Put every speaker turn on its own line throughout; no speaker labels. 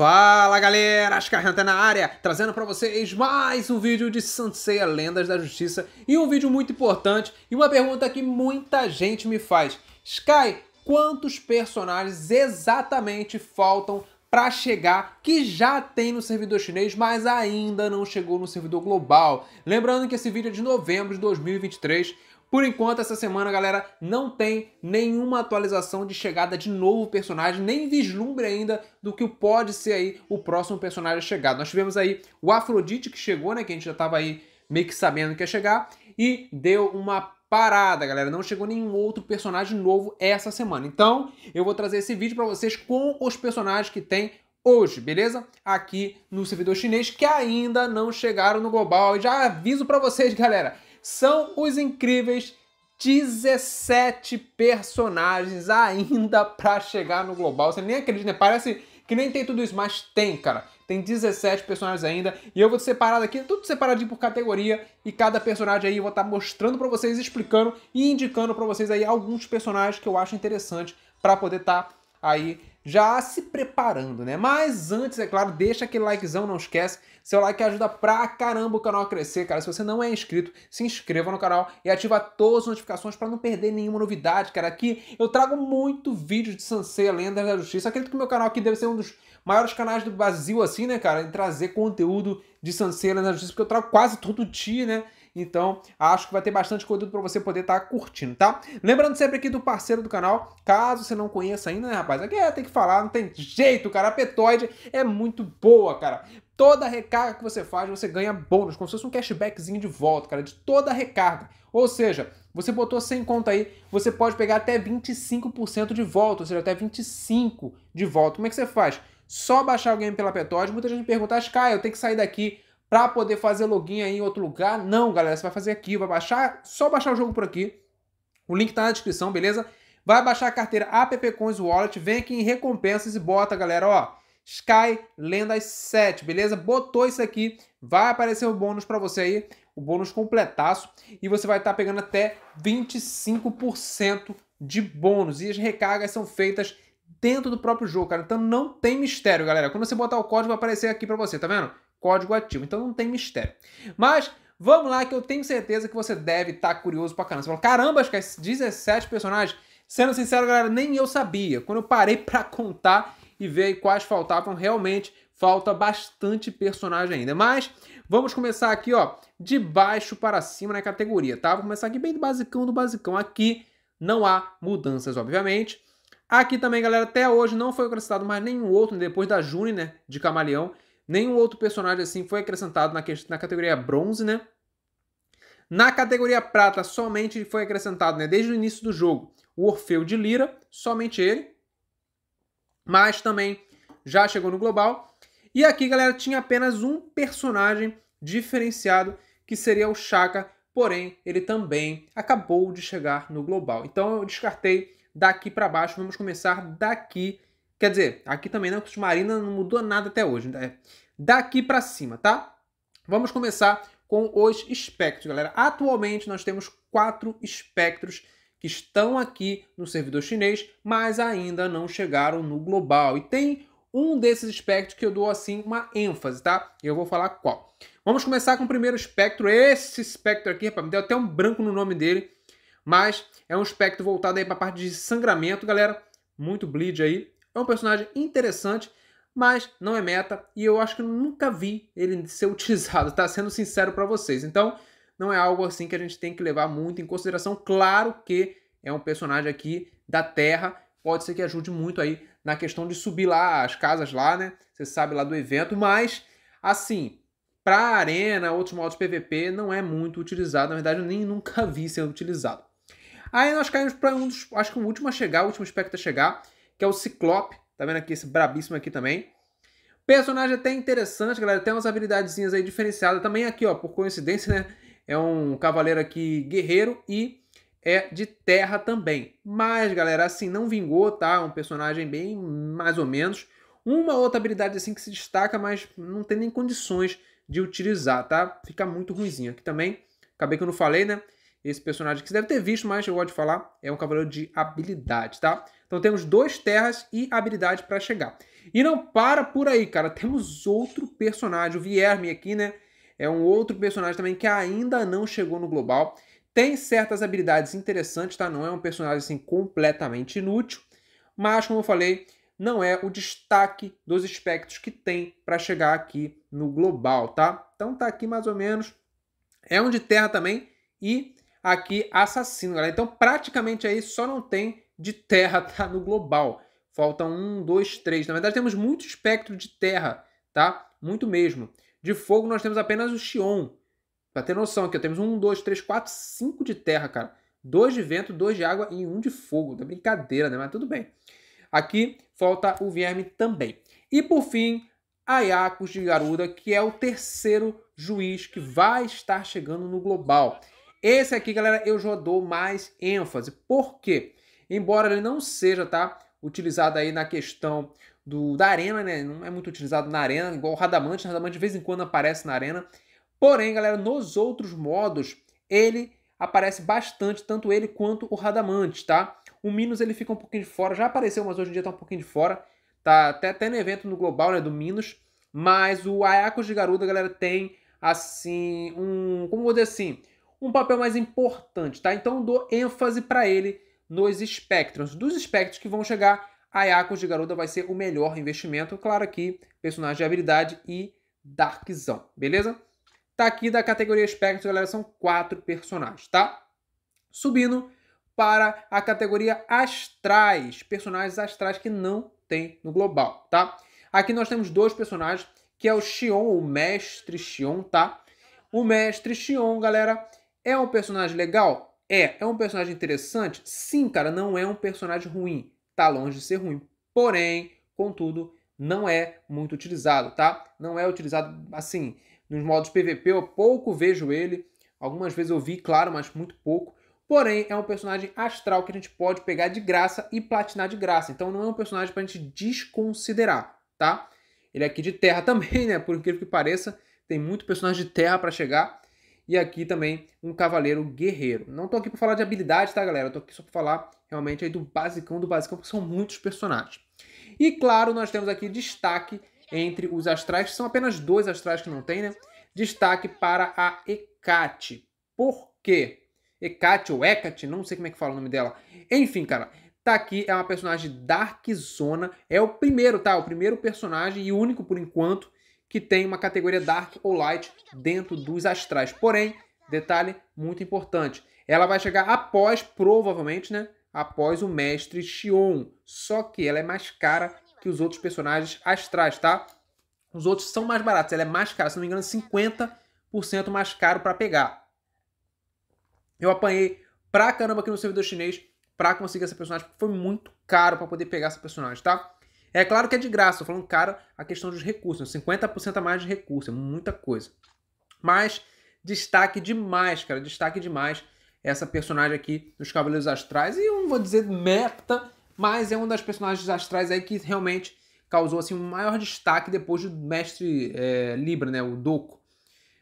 Fala galera, Ascarranta é na área, trazendo para vocês mais um vídeo de Sanseia Lendas da Justiça e um vídeo muito importante e uma pergunta que muita gente me faz. Sky, quantos personagens exatamente faltam para chegar que já tem no servidor chinês, mas ainda não chegou no servidor global? Lembrando que esse vídeo é de novembro de 2023 por enquanto, essa semana, galera, não tem nenhuma atualização de chegada de novo personagem, nem vislumbre ainda do que pode ser aí o próximo personagem a chegar. Nós tivemos aí o Afrodite que chegou, né, que a gente já tava aí meio que sabendo que ia chegar, e deu uma parada, galera. Não chegou nenhum outro personagem novo essa semana. Então, eu vou trazer esse vídeo para vocês com os personagens que tem hoje, beleza? Aqui no servidor chinês que ainda não chegaram no global. E já aviso para vocês, galera, são os incríveis 17 personagens ainda para chegar no global. Você nem acredita, né? Parece que nem tem tudo isso, mas tem, cara. Tem 17 personagens ainda. E eu vou separar aqui, tudo separadinho por categoria. E cada personagem aí eu vou estar tá mostrando para vocês, explicando e indicando para vocês aí alguns personagens que eu acho interessante para poder estar tá aí já se preparando, né? Mas antes, é claro, deixa aquele likezão, não esquece. Seu like ajuda pra caramba o canal a crescer, cara. Se você não é inscrito, se inscreva no canal e ativa todas as notificações para não perder nenhuma novidade, cara. Aqui eu trago muito vídeo de Sansei, Lendas da Justiça. Acredito que meu canal aqui deve ser um dos maiores canais do Brasil, assim, né, cara? Em trazer conteúdo de Sansei, Lendas da Justiça, porque eu trago quase todo dia, né? Então, acho que vai ter bastante conteúdo para você poder estar tá curtindo, tá? Lembrando sempre aqui do parceiro do canal, caso você não conheça ainda, né, rapaz? Aqui é, tem que falar, não tem jeito, cara. A Petoide é muito boa, cara. Toda recarga que você faz, você ganha bônus, como se fosse um cashbackzinho de volta, cara, de toda recarga. Ou seja, você botou 100 conta aí, você pode pegar até 25% de volta, ou seja, até 25 de volta. Como é que você faz? Só baixar o game pela Petoide. Muita gente me pergunta, Caio, eu tenho que sair daqui para poder fazer login aí em outro lugar. Não, galera, você vai fazer aqui, vai baixar, só baixar o jogo por aqui. O link tá na descrição, beleza? Vai baixar a carteira App Coins Wallet, vem aqui em recompensas e bota, galera, ó, Sky Lendas 7, beleza? Botou isso aqui, vai aparecer o um bônus para você aí, o bônus completaço, e você vai estar tá pegando até 25% de bônus. E as recargas são feitas dentro do próprio jogo, cara. Então não tem mistério, galera. Quando você botar o código, vai aparecer aqui para você, tá vendo? código ativo. Então não tem mistério. Mas vamos lá que eu tenho certeza que você deve estar tá curioso pra caramba. Você falou caramba, acho que 17 personagens. Sendo sincero, galera, nem eu sabia. Quando eu parei para contar e ver quais faltavam, realmente falta bastante personagem ainda. Mas vamos começar aqui, ó, de baixo para cima na categoria, tá? Vou começar aqui bem do basicão do basicão. Aqui não há mudanças, obviamente. Aqui também, galera, até hoje não foi acrescentado mais nenhum outro né? depois da Juni, né, de Camaleão. Nenhum outro personagem assim foi acrescentado na, na categoria bronze, né? Na categoria prata, somente foi acrescentado, né, desde o início do jogo, o Orfeu de Lira, somente ele. Mas também já chegou no global. E aqui, galera, tinha apenas um personagem diferenciado, que seria o Chaka, porém ele também acabou de chegar no global. Então eu descartei daqui para baixo, vamos começar daqui Quer dizer, aqui também não, né, custo não mudou nada até hoje. Né? Daqui para cima, tá? Vamos começar com os espectros, galera. Atualmente nós temos quatro espectros que estão aqui no servidor chinês, mas ainda não chegaram no global. E tem um desses espectros que eu dou assim uma ênfase, tá? E Eu vou falar qual. Vamos começar com o primeiro espectro. Esse espectro aqui, rapaz, me deu até um branco no nome dele, mas é um espectro voltado aí para a parte de sangramento, galera. Muito bleed aí. É um personagem interessante, mas não é meta e eu acho que nunca vi ele ser utilizado, tá? Sendo sincero para vocês. Então, não é algo assim que a gente tem que levar muito em consideração. Claro que é um personagem aqui da Terra, pode ser que ajude muito aí na questão de subir lá as casas lá, né? Você sabe lá do evento, mas assim, para arena, outros modos PVP não é muito utilizado, na verdade eu nem nunca vi sendo utilizado. Aí nós caímos para um dos, acho que o último a chegar, o último espectro a chegar, que é o Ciclope. Tá vendo aqui esse brabíssimo aqui também. Personagem até interessante, galera. Tem umas habilidadezinhas aí diferenciadas. Também aqui, ó, por coincidência, né? É um cavaleiro aqui guerreiro e é de terra também. Mas, galera, assim, não vingou, tá? É um personagem bem mais ou menos. Uma outra habilidade assim que se destaca, mas não tem nem condições de utilizar, tá? Fica muito ruimzinho. Aqui também, acabei que eu não falei, né? Esse personagem que você deve ter visto, mas eu gosto de falar, é um cavaleiro de habilidade, tá? Então temos dois terras e habilidade para chegar. E não para por aí, cara. Temos outro personagem, o Vierme aqui, né? É um outro personagem também que ainda não chegou no global. Tem certas habilidades interessantes, tá? Não é um personagem assim completamente inútil, mas como eu falei, não é o destaque dos espectros que tem para chegar aqui no global, tá? Então tá aqui mais ou menos. É um de terra também e aqui assassino, galera. Então praticamente aí só não tem de terra tá, no global. Falta um, dois, três. Na verdade, temos muito espectro de terra, tá? Muito mesmo. De fogo, nós temos apenas o Xion. Pra ter noção aqui, temos um, dois, três, quatro, cinco de terra, cara. Dois de vento, dois de água e um de fogo. Da tá brincadeira, né? Mas tudo bem. Aqui falta o verme também. E por fim, Ayakos de Garuda, que é o terceiro juiz que vai estar chegando no global. Esse aqui, galera, eu já dou mais ênfase. Por quê? embora ele não seja, tá? Utilizado aí na questão do, da arena, né? Não é muito utilizado na arena, igual o Radamante. O Radamante de vez em quando aparece na arena. Porém, galera, nos outros modos, ele aparece bastante, tanto ele quanto o Radamante, tá? O Minos ele fica um pouquinho de fora, já apareceu, mas hoje em dia tá um pouquinho de fora. Tá até, até no evento no Global, né, do Minos. Mas o Ayakos de Garuda, galera, tem, assim, um... Como vou dizer assim? Um papel mais importante, tá? Então dou ênfase para ele nos espectros. Dos espectros que vão chegar, Yakuza de Garuda vai ser o melhor investimento. Claro aqui, personagem de habilidade e Darkzão, beleza? Tá aqui da categoria espectro, galera, são quatro personagens, tá? Subindo para a categoria astrais, personagens astrais que não tem no global, tá? Aqui nós temos dois personagens, que é o Xion, o Mestre Xion, tá? O Mestre Xion, galera, é um personagem legal? É, é um personagem interessante? Sim, cara, não é um personagem ruim. Tá longe de ser ruim. Porém, contudo, não é muito utilizado, tá? Não é utilizado assim. Nos modos PVP eu pouco vejo ele. Algumas vezes eu vi, claro, mas muito pouco. Porém, é um personagem astral que a gente pode pegar de graça e platinar de graça. Então não é um personagem pra gente desconsiderar, tá? Ele é aqui de terra também, né? Por incrível que pareça, tem muito personagem de terra para chegar e aqui também um cavaleiro guerreiro. Não tô aqui para falar de habilidade, tá, galera? tô aqui só para falar realmente aí do basicão do basicão, porque são muitos personagens. E claro, nós temos aqui destaque entre os astrais, que são apenas dois astrais que não tem, né? Destaque para a Hecate. Por quê? Hecate ou Hecate, não sei como é que fala o nome dela. Enfim, cara, tá aqui, é uma personagem Dark Zona. É o primeiro, tá? O primeiro personagem e único por enquanto que tem uma categoria Dark ou Light dentro dos astrais. Porém, detalhe muito importante, ela vai chegar após, provavelmente, né? Após o Mestre Xion. Só que ela é mais cara que os outros personagens astrais, tá? Os outros são mais baratos, ela é mais cara, se não me engano, 50% mais caro para pegar. Eu apanhei pra caramba aqui no servidor chinês para conseguir essa personagem, porque foi muito caro para poder pegar essa personagem, tá? É claro que é de graça, estou falando cara, a questão dos recursos, 50% né? a mais de recursos, é muita coisa. Mas destaque demais, cara, destaque demais essa personagem aqui dos Cavaleiros Astrais. E eu não vou dizer meta, mas é uma das personagens astrais aí que realmente causou assim, um maior destaque depois do mestre é, Libra, né? O Doco.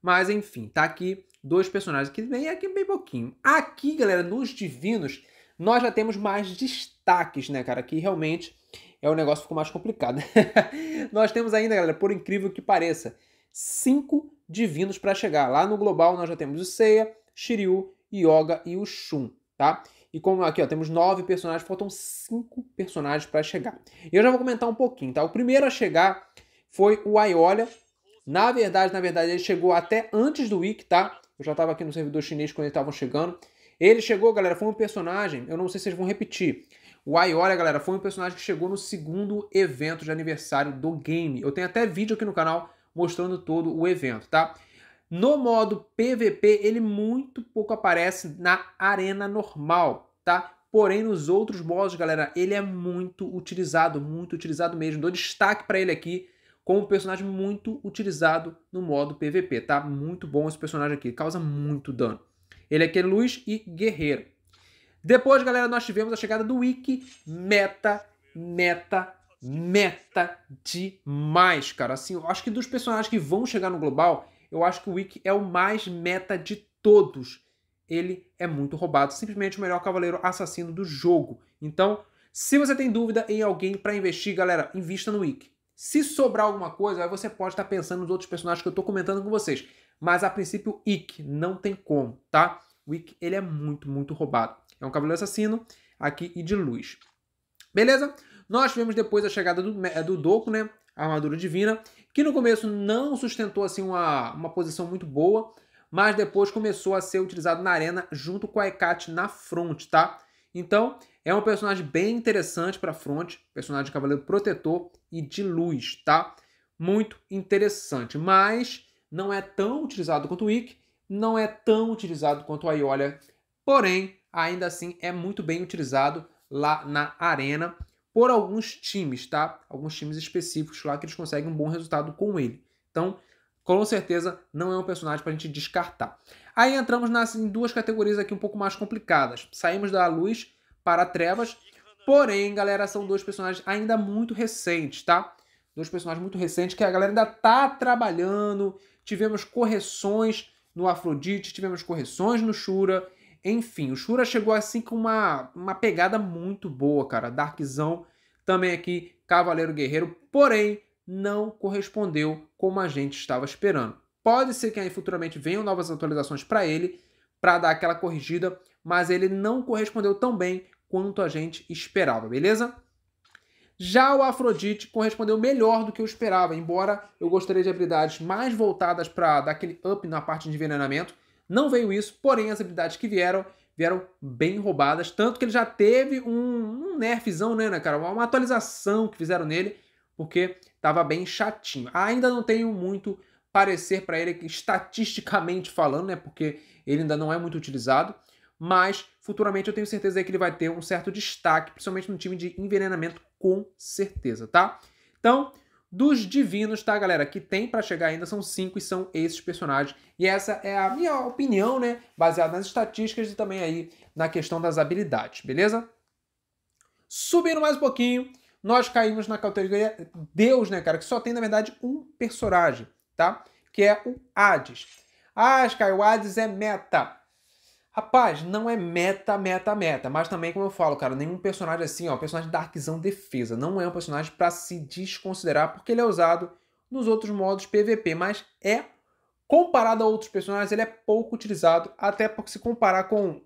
Mas enfim, tá aqui dois personagens que vem aqui bem pouquinho. Aqui, galera, nos divinos, nós já temos mais destaques, né, cara? Que realmente é o negócio ficou mais complicado. nós temos ainda, galera, por incrível que pareça, cinco divinos para chegar. Lá no global nós já temos o Seiya, Shiryu, Yoga e o Shun, tá? E como aqui, ó, temos nove personagens, faltam cinco personagens para chegar. E eu já vou comentar um pouquinho, tá? O primeiro a chegar foi o Aiolia. Na verdade, na verdade, ele chegou até antes do Wiki, tá? Eu já estava aqui no servidor chinês quando eles estavam chegando. Ele chegou, galera, foi um personagem, eu não sei se vocês vão repetir, o Aiora, galera, foi um personagem que chegou no segundo evento de aniversário do game. Eu tenho até vídeo aqui no canal mostrando todo o evento, tá? No modo PVP, ele muito pouco aparece na arena normal, tá? Porém, nos outros modos, galera, ele é muito utilizado, muito utilizado mesmo. Dou destaque para ele aqui como um personagem muito utilizado no modo PVP, tá? Muito bom esse personagem aqui, causa muito dano. Ele aqui é luz e guerreiro. Depois, galera, nós tivemos a chegada do Wiki Meta, Meta, Meta demais, cara. Assim, eu acho que dos personagens que vão chegar no global, eu acho que o Wiki é o mais meta de todos. Ele é muito roubado, simplesmente o melhor cavaleiro assassino do jogo. Então, se você tem dúvida em alguém para investir, galera, invista no Wiki. Se sobrar alguma coisa, aí você pode estar tá pensando nos outros personagens que eu estou comentando com vocês. Mas a princípio, Ick não tem como, tá? O Ick, ele é muito, muito roubado. É um cavaleiro assassino aqui e de luz. Beleza? Nós tivemos depois a chegada do, do Doku, né? A armadura divina, que no começo não sustentou assim uma, uma posição muito boa, mas depois começou a ser utilizado na arena junto com a Hecate na front, tá? Então, é um personagem bem interessante para front, personagem de cavaleiro protetor e de luz, tá? Muito interessante, mas não é tão utilizado quanto o Ikki, não é tão utilizado quanto a Iolia porém ainda assim é muito bem utilizado lá na arena por alguns times, tá? Alguns times específicos lá que eles conseguem um bom resultado com ele. Então, com certeza não é um personagem para a gente descartar. Aí entramos nas, em duas categorias aqui um pouco mais complicadas. Saímos da luz para trevas, porém, galera, são dois personagens ainda muito recentes, tá? Dois personagens muito recentes que a galera ainda tá trabalhando. Tivemos correções no Afrodite, tivemos correções no Shura, enfim, o Shura chegou assim com uma, uma pegada muito boa, cara. Darkzão também aqui, Cavaleiro Guerreiro, porém não correspondeu como a gente estava esperando. Pode ser que aí futuramente venham novas atualizações para ele, para dar aquela corrigida, mas ele não correspondeu tão bem quanto a gente esperava, beleza? Já o Afrodite correspondeu melhor do que eu esperava, embora eu gostaria de habilidades mais voltadas para dar aquele up na parte de envenenamento. Não veio isso, porém as habilidades que vieram vieram bem roubadas, tanto que ele já teve um, um nerfzão, né, né, cara? Uma atualização que fizeram nele, porque estava bem chatinho. Ainda não tenho muito parecer para ele, estatisticamente falando, né, porque ele ainda não é muito utilizado, mas futuramente eu tenho certeza que ele vai ter um certo destaque, principalmente no time de envenenamento, com certeza, tá? Então, dos divinos, tá, galera? Que tem para chegar ainda são cinco e são esses personagens. E essa é a minha opinião, né? Baseada nas estatísticas e também aí na questão das habilidades, beleza? Subindo mais um pouquinho, nós caímos na categoria Deus, né, cara? Que só tem, na verdade, um personagem, tá? Que é o Hades. Ah, Sky, o Hades é meta. Rapaz, não é meta, meta, meta. Mas também, como eu falo, cara, nenhum personagem assim, ó, personagem Darkzão defesa. Não é um personagem para se desconsiderar, porque ele é usado nos outros modos PVP, mas é comparado a outros personagens, ele é pouco utilizado, até porque se comparar com,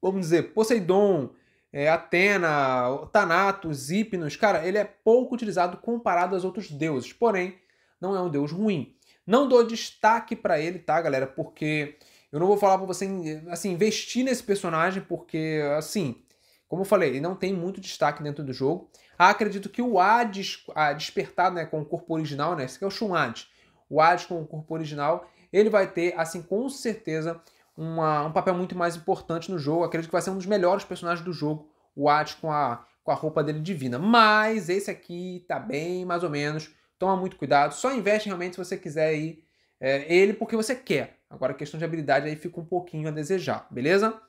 vamos dizer, Poseidon, é, Atena, Thanatos, Hipnos, cara, ele é pouco utilizado comparado aos outros deuses. Porém, não é um deus ruim. Não dou destaque para ele, tá, galera? Porque eu não vou falar para você assim investir nesse personagem porque assim, como eu falei, ele não tem muito destaque dentro do jogo. Ah, acredito que o Hades a despertado, né, com o corpo original, né, esse que é o Shun Hades. O Hades com o corpo original, ele vai ter assim com certeza uma, um papel muito mais importante no jogo. Acredito que vai ser um dos melhores personagens do jogo, o Hades com a com a roupa dele divina. Mas esse aqui tá bem mais ou menos. Toma muito cuidado. Só investe realmente se você quiser aí é, ele porque você quer. Agora a questão de habilidade aí fica um pouquinho a desejar, beleza?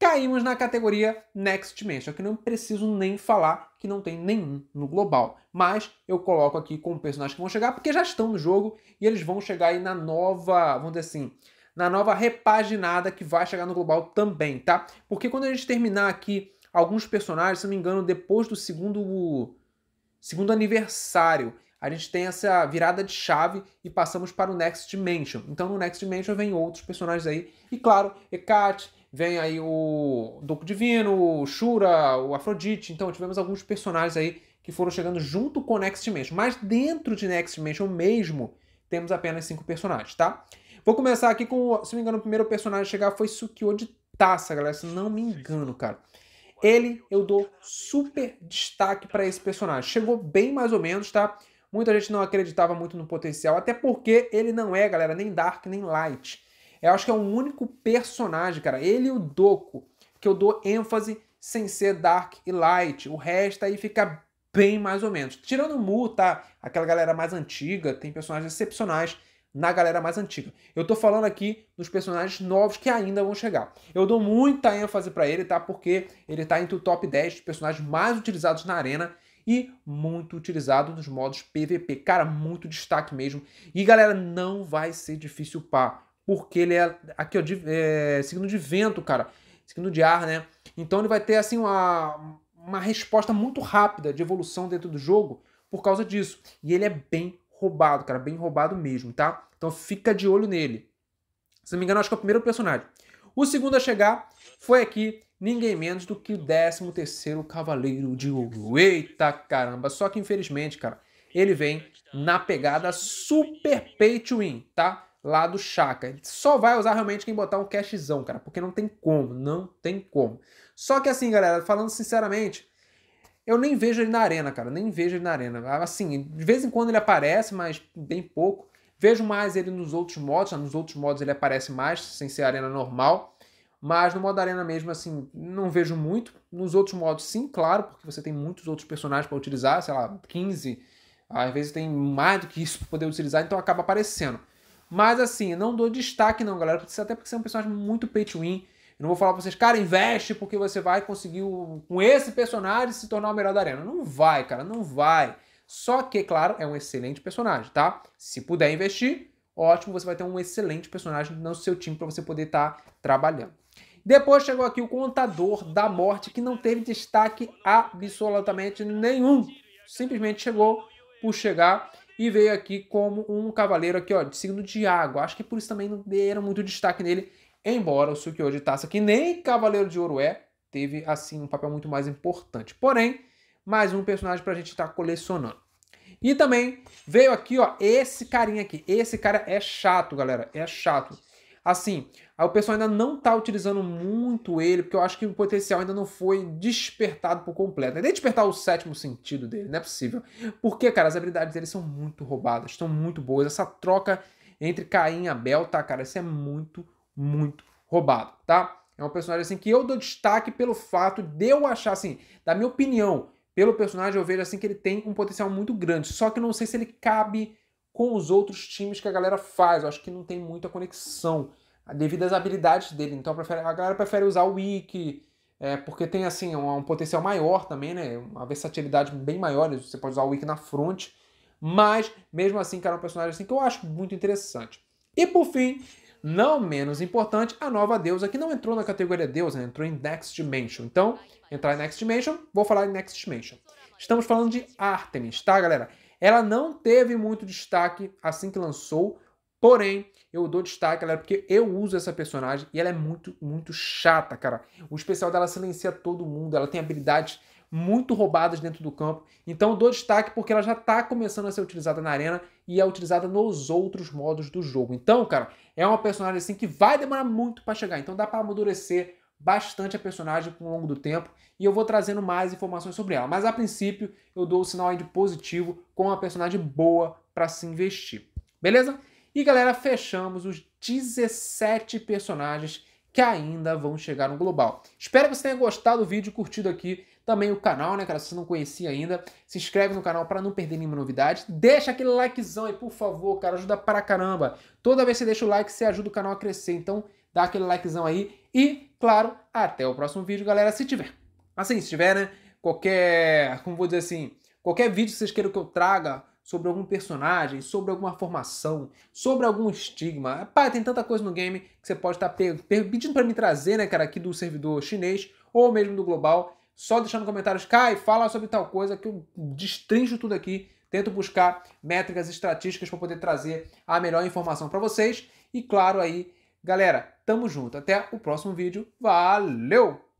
Caímos na categoria Next Dimension, que não preciso nem falar que não tem nenhum no global. Mas eu coloco aqui como personagens que vão chegar, porque já estão no jogo e eles vão chegar aí na nova, vamos dizer assim, na nova repaginada que vai chegar no global também, tá? Porque quando a gente terminar aqui alguns personagens, se não me engano, depois do segundo, segundo aniversário, a gente tem essa virada de chave e passamos para o Next Dimension. Então no Next Dimension vem outros personagens aí, e claro, Hecate, vem aí o Duco Divino, o Shura, o Afrodite, então tivemos alguns personagens aí que foram chegando junto com Next Dimension, mas dentro de Next Dimension mesmo, temos apenas cinco personagens, tá? Vou começar aqui com, se não me engano, o primeiro personagem a chegar foi Sukiyo de Taça, galera, se não me engano, cara. Ele, eu dou super destaque para esse personagem. Chegou bem mais ou menos, tá? Muita gente não acreditava muito no potencial, até porque ele não é, galera, nem dark, nem light. Eu acho que é o único personagem, cara, ele e o Doku, que eu dou ênfase sem ser dark e light. O resto aí fica bem mais ou menos. Tirando o Mu, tá? Aquela galera mais antiga, tem personagens excepcionais na galera mais antiga. Eu tô falando aqui dos personagens novos que ainda vão chegar. Eu dou muita ênfase para ele, tá? Porque ele tá entre o top 10 dos personagens mais utilizados na arena e muito utilizado nos modos PVP. Cara, muito destaque mesmo. E galera, não vai ser difícil upar, porque ele é aqui ó, de, é, signo de vento, cara, signo de ar, né? Então ele vai ter assim uma, uma resposta muito rápida de evolução dentro do jogo por causa disso. E ele é bem roubado, cara, bem roubado mesmo, tá? Então fica de olho nele. Se não me engano, acho que é o primeiro personagem. O segundo a chegar foi aqui ninguém menos do que o 13 terceiro Cavaleiro de Ouro. Eita caramba, só que infelizmente, cara, ele vem na pegada super pay to win, tá? Lá do Chaka. só vai usar realmente quem botar um cashzão, cara, porque não tem como, não tem como. Só que assim, galera, falando sinceramente, eu nem vejo ele na arena, cara, nem vejo ele na arena. Assim, de vez em quando ele aparece, mas bem pouco. Vejo mais ele nos outros modos, tá? nos outros modos ele aparece mais, sem ser arena normal. Mas no modo arena mesmo, assim, não vejo muito. Nos outros modos, sim, claro, porque você tem muitos outros personagens para utilizar, sei lá, 15. Às vezes tem mais do que isso para poder utilizar, então acaba aparecendo. Mas assim, não dou destaque não, galera, até porque você é um personagem muito pay to win. Eu não vou falar pra vocês, cara, investe porque você vai conseguir o, com esse personagem se tornar o melhor da arena. Não vai, cara, não vai. Só que, claro, é um excelente personagem, tá? Se puder investir, ótimo, você vai ter um excelente personagem no seu time para você poder estar tá trabalhando. Depois chegou aqui o Contador da Morte, que não teve destaque absolutamente nenhum. Simplesmente chegou por chegar e veio aqui como um cavaleiro aqui, ó, de signo de água. Acho que por isso também não deram muito destaque nele, embora o Sukiyo de Taça, tá, que nem Cavaleiro de Ouro é, teve assim um papel muito mais importante. Porém, mais um personagem para a gente estar tá colecionando. E também veio aqui, ó, esse carinha aqui. Esse cara é chato, galera. É chato assim, o pessoal ainda não está utilizando muito ele, porque eu acho que o potencial ainda não foi despertado por completo. Né? Nem despertar o sétimo sentido dele, não é possível. Porque, cara, as habilidades dele são muito roubadas, estão muito boas. Essa troca entre Caim e Abel, tá, cara? Isso é muito, muito roubado, tá? É um personagem assim que eu dou destaque pelo fato de eu achar, assim, da minha opinião, pelo personagem, eu vejo assim que ele tem um potencial muito grande. Só que eu não sei se ele cabe com os outros times que a galera faz. Eu acho que não tem muita conexão devido às habilidades dele. Então a galera prefere usar o Wiki, é, porque tem assim um, um, potencial maior também, né? Uma versatilidade bem maior. Né? Você pode usar o Wiki na front. Mas, mesmo assim, cara, é um personagem assim que eu acho muito interessante. E por fim, não menos importante, a nova deusa, que não entrou na categoria deusa, né? entrou em Next Dimension. Então, entrar em Next Dimension, vou falar em Next Dimension. Estamos falando de Artemis, tá, galera? Ela não teve muito destaque assim que lançou, porém, eu dou destaque, galera, porque eu uso essa personagem e ela é muito, muito chata, cara. O especial dela silencia todo mundo, ela tem habilidades muito roubadas dentro do campo. Então dou destaque porque ela já está começando a ser utilizada na arena e é utilizada nos outros modos do jogo. Então, cara, é uma personagem assim que vai demorar muito para chegar. Então dá para amadurecer bastante a personagem ao longo do tempo e eu vou trazendo mais informações sobre ela. Mas a princípio, eu dou o sinal de positivo com uma personagem boa para se investir. Beleza? E galera, fechamos os 17 personagens que ainda vão chegar no global. Espero que você tenha gostado do vídeo, curtido aqui também o canal, né, cara? Se você não conhecia ainda, se inscreve no canal para não perder nenhuma novidade. Deixa aquele likezão aí, por favor, cara, ajuda para caramba. Toda vez que você deixa o like, você ajuda o canal a crescer. Então, dá aquele likezão aí e, claro, até o próximo vídeo, galera, se tiver. Assim, se tiver, né? Qualquer, como vou dizer assim, qualquer vídeo que vocês queiram que eu traga sobre algum personagem, sobre alguma formação, sobre algum estigma. pai tem tanta coisa no game que você pode tá estar pedindo para me trazer, né, cara, aqui do servidor chinês ou mesmo do global. Só deixar nos comentários, cai, fala sobre tal coisa que eu destrincho tudo aqui. Tento buscar métricas estatísticas para poder trazer a melhor informação para vocês. E claro, aí Galera, tamo junto. Até o próximo vídeo. Valeu!